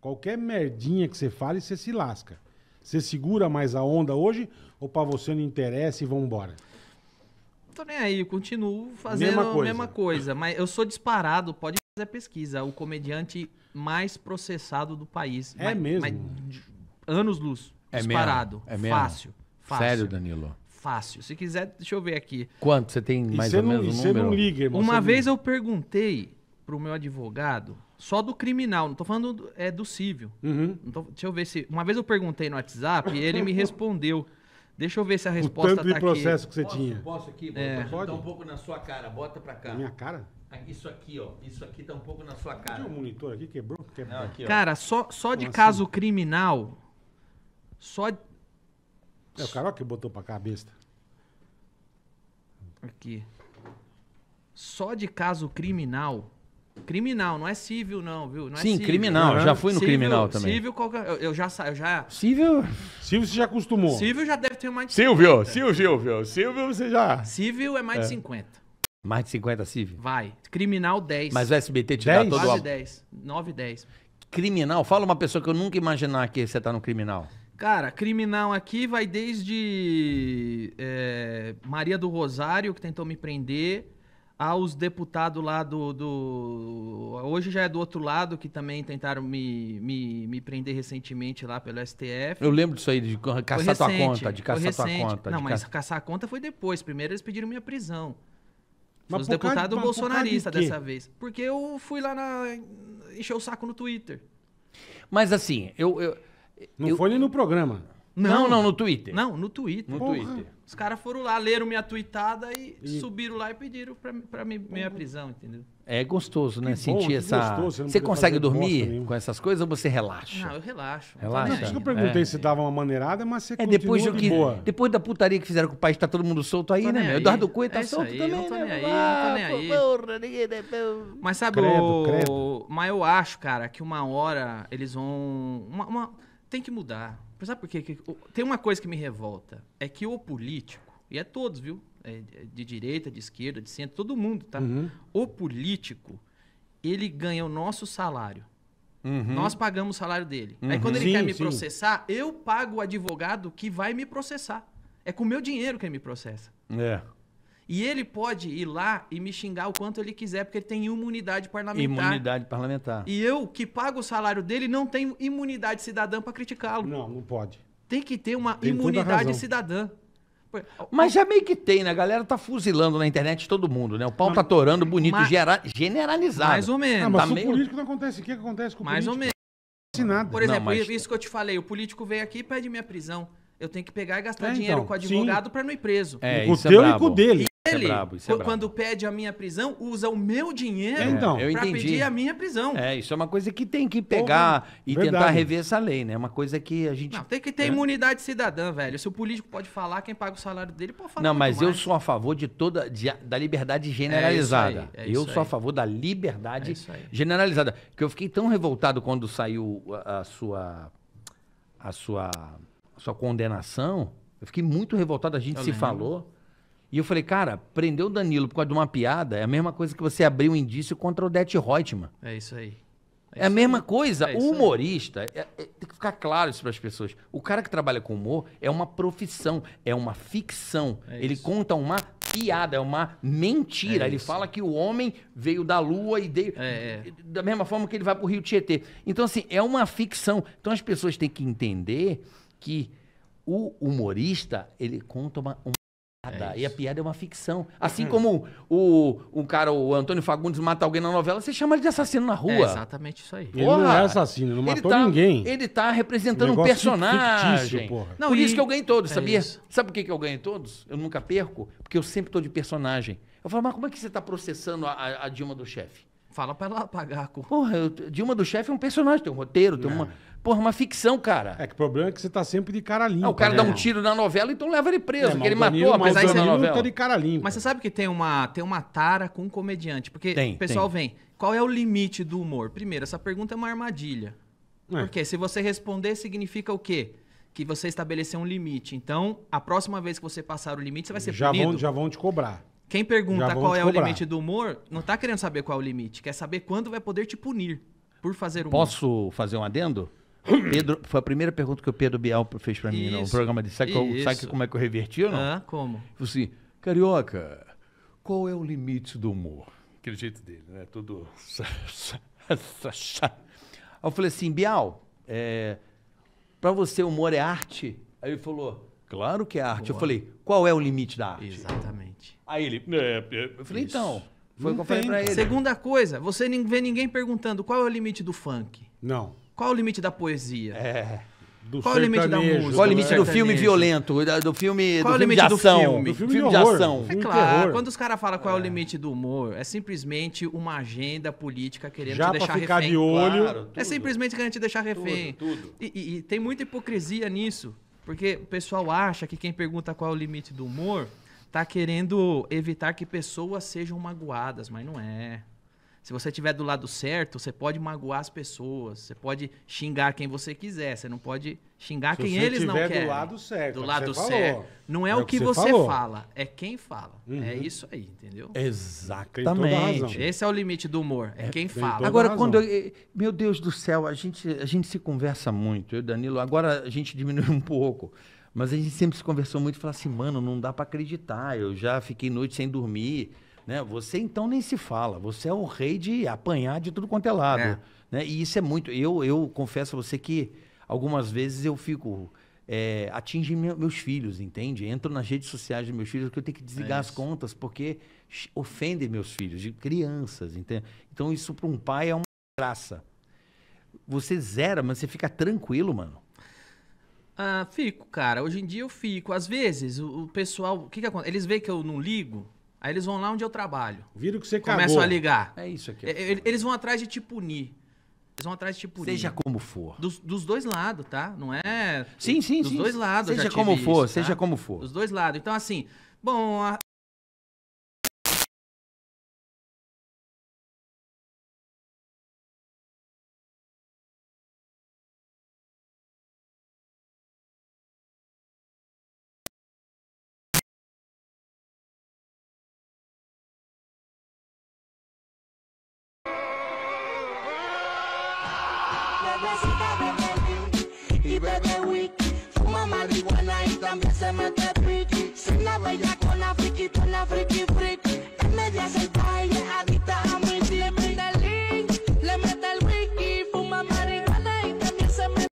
Qualquer merdinha que você fale, você se lasca. Você segura mais a onda hoje ou para você não interessa e vambora? Tô nem aí, continuo fazendo mesma coisa. a mesma coisa. Mas eu sou disparado, pode fazer pesquisa. O comediante mais processado do país. É mas, mesmo? Mas, anos luz. É disparado. Mesmo? É mesmo? Fácil, Sério, Danilo? Fácil. Se quiser, deixa eu ver aqui. Quanto? Você tem mais ou, ou menos um número? Você não liga, irmão. Uma vez liga. eu perguntei pro meu advogado só do criminal, não tô falando do, é, do civil. Uhum. Tô, deixa eu ver se. Uma vez eu perguntei no WhatsApp e ele me respondeu. Deixa eu ver se a resposta o tanto de tá processo aqui. que você posso, tinha. Posso aqui? É. Pode? Tá um pouco na sua cara, bota pra cá. Na minha cara? Ah, isso aqui, ó. Isso aqui tá um pouco na sua cara. Tinha um monitor aqui, quebrou? quebrou. Não, aqui, cara, só, só de assim? caso assim? criminal, só... É o Carol que botou pra cá a besta. Aqui. Só de caso criminal, Criminal, não é civil, não, viu? Não é Sim, civil. criminal. Uhum. Já fui no civil, criminal também. Civil, qualquer... eu, eu já saio, já. Civil. Civil você já acostumou. Civil já deve ter mais de Silvio, 50. Silvio, Silvio. Silvio você já. Civil é mais é. de 50. Mais de 50 civil? Vai. Criminal 10. Mas o SBT te 10? dá todo Quase 10. 9, 10. Criminal? Fala uma pessoa que eu nunca imaginar que você tá no criminal. Cara, criminal aqui vai desde é, Maria do Rosário, que tentou me prender, aos deputados lá do, do, Hoje já é do outro lado, que também tentaram me, me, me prender recentemente lá pelo STF. Eu lembro disso aí, de caçar recente, tua conta, de caçar tua conta. Não, mas ca... caçar a conta foi depois. Primeiro eles pediram minha prisão. Mas os deputados bolsonaristas de dessa vez. Porque eu fui lá na. encher o saco no Twitter. Mas assim, eu. eu não eu, foi nem no programa. Não, não, não, no Twitter. Não, no Twitter. No Porra. Twitter. Os caras foram lá, leram minha tweetada e, e... subiram lá e pediram pra, pra minha, minha prisão, entendeu? É gostoso, né? Que Sentir bom, essa. Gostoso, você, você consegue dormir com essas coisas ou você relaxa? Não, eu relaxo. Relaxa. Não, eu perguntei é, se dava uma maneirada, mas você é depois de que boa. Depois da putaria que fizeram com o país, tá todo mundo solto aí, né? Meu? Eduardo Cunha tá é solto aí, também. Não tô né? nem aí, não tô ah, nem aí. Porra, ninguém... É mas sabe, credo, o... credo. mas eu acho, cara, que uma hora eles vão. Uma, uma... Tem que mudar. Sabe por quê? Tem uma coisa que me revolta. É que o político, e é todos, viu? É, é de direita, de esquerda, de centro, todo mundo, tá? Uhum. O político, ele ganha o nosso salário. Uhum. Nós pagamos o salário dele. Uhum. Aí quando ele sim, quer me sim. processar, eu pago o advogado que vai me processar. É com o meu dinheiro que ele me processa. É. E ele pode ir lá e me xingar o quanto ele quiser, porque ele tem imunidade parlamentar. Imunidade parlamentar. E eu, que pago o salário dele, não tenho imunidade cidadã para criticá-lo. Não, não pode. Tem que ter uma tem imunidade cidadã. Mas já meio que tem, né? A galera tá fuzilando na internet todo mundo, né? O pau tá mas, tá torando bonito, mas, gera, generalizado. Mais ou menos. Ah, mas tá meio... político não acontece. O que acontece com o mais político? Mais ou menos. Por exemplo, não, mas... isso que eu te falei, o político veio aqui e pede minha prisão. Eu tenho que pegar e gastar é, dinheiro então, com o advogado para não ir preso. É, o teu é e com o dele. E é ele, é brabo, quando pede a minha prisão, usa o meu dinheiro é, então. pedir a minha prisão. É, isso é uma coisa que tem que pegar Porra, e verdade. tentar rever essa lei, né? É uma coisa que a gente. Não, tem que ter né? imunidade cidadã, velho. Se o político pode falar, quem paga o salário dele pode falar. Não, mas mais. eu sou a favor de toda. De, da liberdade generalizada. Aí, eu sou aí. a favor da liberdade generalizada. Que eu fiquei tão revoltado quando saiu a, a sua. A sua sua condenação, eu fiquei muito revoltado, a gente eu se lembro. falou. E eu falei, cara, prender o Danilo por causa de uma piada é a mesma coisa que você abrir um indício contra o Det Reutemann. É isso aí. É, é a mesma aí. coisa. É o humorista, é, é, tem que ficar claro isso para as pessoas. O cara que trabalha com humor é uma profissão, é uma ficção. É ele isso. conta uma piada, é uma mentira. É ele isso. fala que o homem veio da lua e veio. Da mesma forma que ele vai para o Rio Tietê. Então, assim, é uma ficção. Então as pessoas têm que entender que o humorista, ele conta uma, uma piada. É e a piada é uma ficção. Assim hum. como o, o cara, o Antônio Fagundes, mata alguém na novela, você chama ele de assassino na rua. É exatamente isso aí. Porra, ele não é assassino, ele não matou tá, ninguém. Ele tá representando um, um personagem. Fictício, porra. Não, Por e... isso que eu ganho todos, é sabia? É Sabe por que, que eu ganho todos? Eu nunca perco, porque eu sempre tô de personagem. Eu falo, mas como é que você tá processando a, a, a Dilma do chefe? Fala pra ela pagar a conta. Porra, eu, Dilma do Chefe é um personagem, tem um roteiro, tem uma. Porra, uma ficção, cara. É que o problema é que você tá sempre de cara limpa. Ah, o cara né? dá um né? tiro na novela, então leva ele preso, é, porque ele matou a mas aí você novela. Tá de cara limpa. Mas você sabe que tem uma, tem uma tara com um comediante, porque tem, o pessoal tem. vem, qual é o limite do humor? Primeiro, essa pergunta é uma armadilha. É. Porque se você responder, significa o quê? Que você estabeleceu um limite. Então, a próxima vez que você passar o limite, você vai ser já punido. Vão, já vão te cobrar. Quem pergunta qual é cobrar. o limite do humor, não tá querendo saber qual é o limite, quer saber quando vai poder te punir por fazer humor. Posso fazer um adendo? Pedro, foi a primeira pergunta que o Pedro Bial fez para mim isso, no programa de sabe, qual, sabe como é que eu reverti ou não? Ah, como? Falei tipo assim, Carioca, qual é o limite do humor? Aquele jeito dele, né? Todo... Aí eu falei assim, Bial, é, para você humor é arte? Aí ele falou, Claro que é arte. Boa. Eu falei, qual é o limite da arte? Exatamente. Aí ele. É, é, eu falei, Isso. então. Foi o que eu falei pra ele. Segunda coisa, você não vê ninguém perguntando qual é o limite do funk. Não. Qual é o limite da poesia? É. Do Qual o limite da música? Qual o limite do filme violento? Do filme, qual do o limite de ação? Do filme, do filme, filme de, horror, ação. É claro, quando os caras falam qual é. é. o limite do humor, é simplesmente uma agenda política querendo Já te deixar ficar refém. De olho, claro, é simplesmente querendo te deixar refém. Tudo, tudo. E, e, e tem muita hipocrisia nisso. Porque o pessoal acha que quem pergunta qual é o limite do humor tá querendo evitar que pessoas sejam magoadas, mas não é. Se você estiver do lado certo, você pode magoar as pessoas, você pode xingar quem você quiser, você não pode xingar Se quem eles não querem. do lado certo. Do é lado certo. Falou. Não é, é, o que, que você, você fala, é quem fala. É uhum. É isso aí, entendeu? Exatamente. Esse é o limite do humor, é, é quem fala. Agora, quando eu, eh, meu Deus do céu, a gente, a gente se conversa muito, eu e Danilo, agora a gente diminuiu um pouco. Mas a gente sempre se conversou muito e falou assim, mano, não dá para acreditar. Eu já fiquei noite sem dormir né? Você então nem se fala, você é o rei de apanhar de tudo quanto é lado. É. Né? E isso é muito. Eu, eu confesso a você que algumas vezes eu fico. É, atinge meus filhos, entende? Entro nas redes sociais dos meus filhos que eu tenho que desligar é as contas porque ofende meus filhos, de crianças, entende? Então isso para um pai é uma graça. Você zera, mas você fica tranquilo, mano. Ah, fico, cara. Hoje em dia eu fico. Às vezes o, o pessoal, o que, que acontece? Eles veem que eu não ligo, Aí eles vão lá onde eu trabalho. Viram que você Começam cagou. Começam a ligar. É isso aqui. É, eles vão atrás de te punir. Eles vão atrás de te punir. Seja como for. Dos, dos dois lados, tá? Não é... Sim, sim, dos sim. Dos dois lados. Seja como for, isso, tá? seja como for. Dos dois lados. Então, assim... Bom, a, agüecita de Kelly y bebe wiki. Fuma marihuana y también se mete piqui. Sin la bella con la friki, con la friki friki.